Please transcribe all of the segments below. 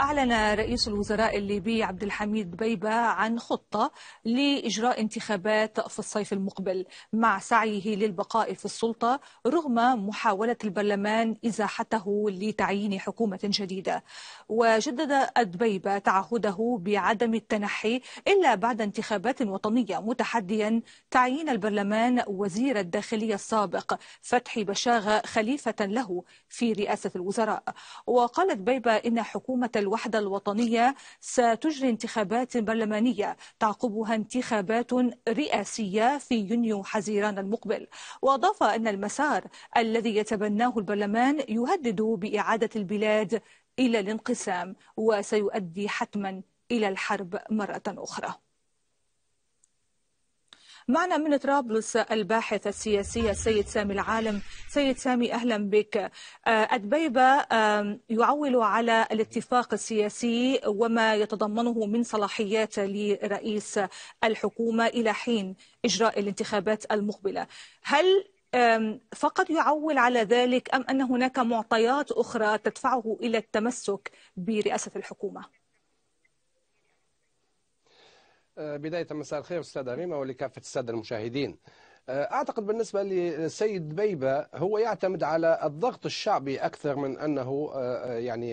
أعلن رئيس الوزراء الليبي عبد الحميد بيبة عن خطة لإجراء انتخابات في الصيف المقبل مع سعيه للبقاء في السلطة رغم محاولة البرلمان إزاحته لتعيين حكومة جديدة وجدد أدبيبة تعهده بعدم التنحي إلا بعد انتخابات وطنية متحديا تعيين البرلمان وزير الداخلية السابق فتحي بشاغة خليفة له في رئاسة الوزراء وقالت بيبة إن حكومة الوحدة الوطنية ستجري انتخابات برلمانية تعقبها انتخابات رئاسية في يونيو حزيران المقبل وأضاف أن المسار الذي يتبناه البرلمان يهدد بإعادة البلاد إلى الانقسام وسيؤدي حتما إلى الحرب مرة أخرى معنا من طرابلس الباحث السياسي السيد سامي العالم سيد سامي أهلا بك آه، أدبيبة يعول على الاتفاق السياسي وما يتضمنه من صلاحيات لرئيس الحكومة إلى حين إجراء الانتخابات المقبلة هل فقط يعول على ذلك أم أن هناك معطيات أخرى تدفعه إلى التمسك برئاسة الحكومة؟ آه، بداية مساء الخير أستاذ عميمة ولكافة السادة المشاهدين آه، أعتقد بالنسبة لسيد بيبة هو يعتمد على الضغط الشعبي أكثر من أنه آه، يعني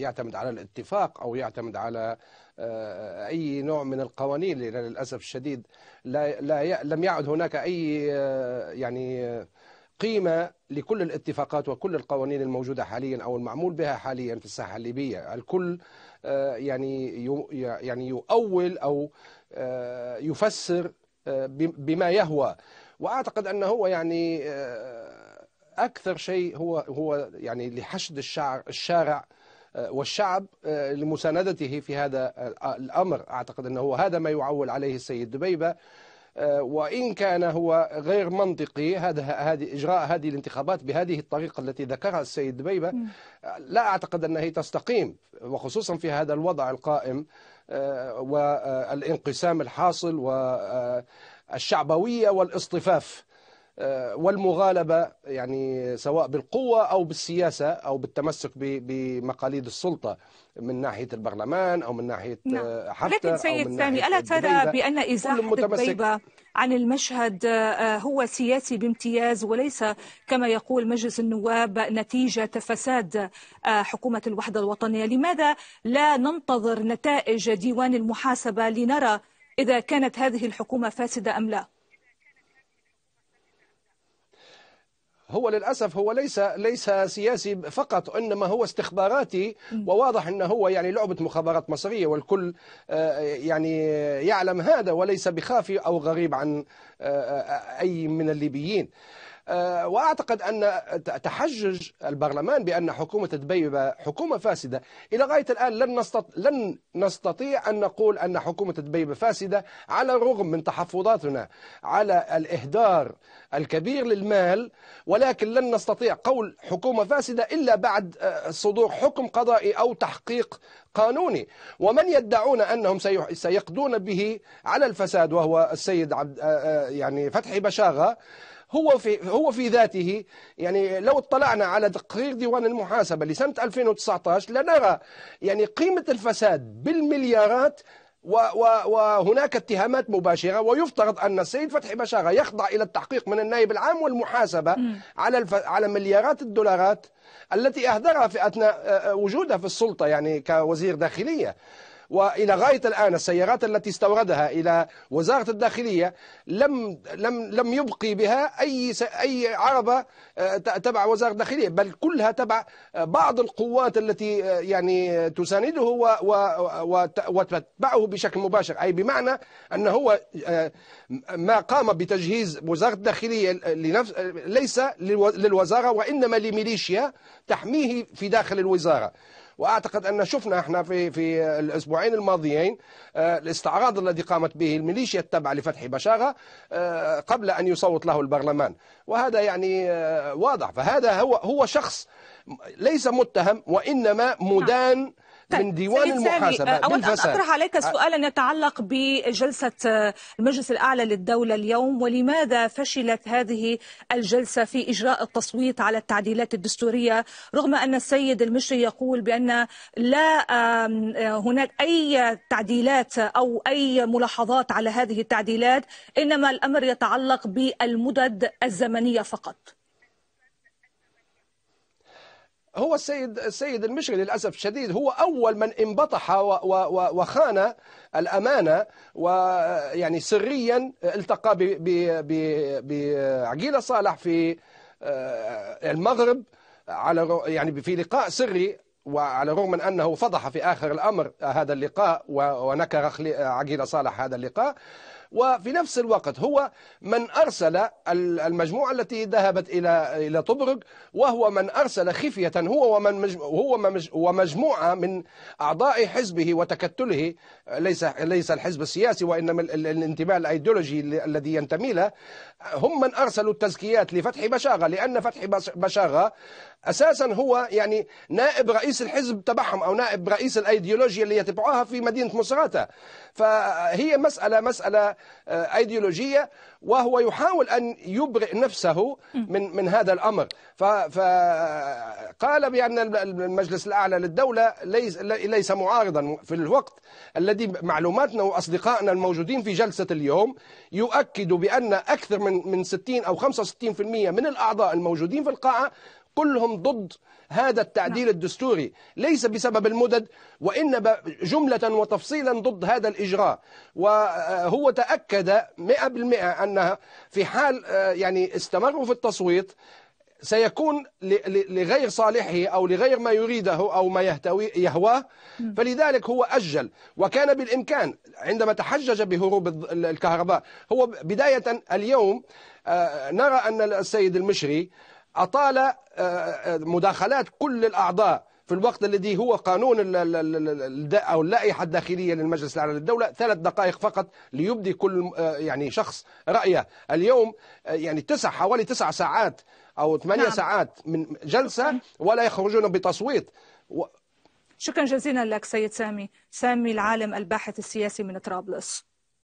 يعتمد على الاتفاق أو يعتمد على أي نوع من القوانين للأسف الشديد لا, لا لم يعد هناك أي يعني قيمة لكل الاتفاقات وكل القوانين الموجودة حاليا أو المعمول بها حاليا في الساحة الليبية الكل آه، يعني يعني يؤول او آه، يفسر آه، بما يهوى واعتقد انه هو يعني اكثر شيء هو هو يعني لحشد الشعر الشارع والشعب لمساندته في هذا الامر اعتقد انه هذا ما يعول عليه السيد دبيبه آه، وإن كان هو غير منطقي هذا هذه إجراء هذه الانتخابات بهذه الطريقة التي ذكرها السيد دبيبة آه، لا أعتقد أنها تستقيم وخصوصا في هذا الوضع القائم آه، والانقسام الحاصل والشعبوية والاصطفاف آه، والمغالبة يعني سواء بالقوة أو بالسياسة أو بالتمسك بمقاليد السلطة من ناحية البرلمان أو من ناحية نعم. آه، حتى لكن سيد سامي ألا ترى بأن إزاحة البيبة عن المشهد آه، هو سياسي بامتياز وليس كما يقول مجلس النواب نتيجة فساد حكومة الوحدة الوطنية لماذا لا ننتظر نتائج ديوان المحاسبة لنرى إذا كانت هذه الحكومة فاسدة أم لا؟ هو للأسف هو ليس ليس سياسي فقط إنما هو استخباراتي وواضح أنه هو يعني لعبة مخابرات مصرية والكل آه، يعني يعلم هذا وليس بخافي أو غريب عن آه، آه، أي من الليبيين آه، واعتقد ان تحجج البرلمان بان حكومه دبيبه حكومه فاسده الى غايه الان لن نستطيع لن نستطيع ان نقول ان حكومه دبيبه فاسده على الرغم من تحفظاتنا على الاهدار الكبير للمال ولكن لن نستطيع قول حكومه فاسده الا بعد آه، صدور حكم قضائي او تحقيق قانوني ومن يدعون انهم سيقضون به على الفساد وهو السيد عبد آه، يعني فتحي بشاغه هو في هو في ذاته يعني لو اطلعنا على تقرير ديوان المحاسبه لسنه 2019 لنرى يعني قيمه الفساد بالمليارات وهناك اتهامات مباشرة ويفترض أن السيد فتحي بشارة يخضع إلى التحقيق من النائب العام والمحاسبة على الف... على مليارات الدولارات التي أهدرها في أثناء آه، آه، وجودها في السلطة يعني كوزير داخلية وإلى غاية الآن السيارات التي استوردها إلى وزارة الداخلية لم لم لم يبقي بها أي أي عربة آه، تبع وزارة الداخلية بل كلها تبع آه، بعض القوات التي آه، يعني تسانده وتتبعه بشكل مباشر أي بمعنى أن هو ما قام بتجهيز وزارة الداخلية لنفس ليس للوزارة وإنما لميليشيا تحميه في داخل الوزارة واعتقد ان شفنا احنا في في الاسبوعين الماضيين آه، الاستعراض الذي قامت به الميليشيا التابعه لفتح بشاغه آه، قبل ان يصوت له البرلمان وهذا يعني آه، واضح فهذا هو هو شخص ليس متهم وانما نعم. مدان نعم. طيب. من ديوان المحاسبه آه، اود ان اطرح عليك آه. سؤالا يتعلق بجلسه آه، المجلس الاعلى للدوله اليوم ولماذا فشلت هذه الجلسه في اجراء التصويت على التعديلات الدستوريه رغم ان السيد المشري يقول بان لا هناك اي تعديلات او اي ملاحظات على هذه التعديلات انما الامر يتعلق بالمدد الزمنيه فقط هو السيد السيد المشري للاسف الشديد هو اول من انبطح وخان الامانه ويعني سريا التقى بعقيله صالح في آه، المغرب على يعني في لقاء سري وعلى الرغم من انه فضح في اخر الامر هذا اللقاء ونكر عقيله صالح هذا اللقاء وفي نفس الوقت هو من أرسل المجموعة التي ذهبت إلى إلى طبرق وهو من أرسل خفية هو ومن هو ومجموعة من أعضاء حزبه وتكتله ليس ليس الحزب السياسي وإنما الانتماء الأيديولوجي الذي ينتمي له هم من أرسلوا التزكيات لفتح بشاغة لأن فتح بشاغة اساسا هو يعني نائب رئيس الحزب تبعهم او نائب رئيس الايديولوجيا اللي يتبعوها في مدينه مصراته فهي مساله مساله أيديولوجية وهو يحاول أن يبرئ نفسه من من هذا الأمر فقال بأن المجلس الأعلى للدولة ليس ليس معارضا في الوقت الذي معلوماتنا وأصدقائنا الموجودين في جلسة اليوم يؤكد بأن أكثر من من 60 أو 65% من الأعضاء الموجودين في القاعة كلهم ضد هذا التعديل نعم. الدستوري ليس بسبب المدد وإنما جملة وتفصيلا ضد هذا الإجراء وهو آه، تأكد 100% أنها في حال آه، يعني استمروا في التصويت سيكون لغير صالحه أو لغير ما يريده أو ما يهتوي يهواه نعم. فلذلك هو أجل وكان بالإمكان عندما تحجج بهروب الكهرباء هو بداية اليوم آه، نرى أن السيد المشري أطال آه، آه، مداخلات كل الأعضاء في الوقت الذي هو قانون أو اللائحة الداخلية للمجلس الأعلى للدولة ثلاث دقائق فقط ليبدي كل آه، يعني شخص رأيه اليوم يعني تسع حوالي تسع ساعات أو ثمانية نعم. ساعات من جلسة ولا يخرجون بتصويت شكرا جزيلا لك سيد سامي سامي العالم الباحث السياسي من طرابلس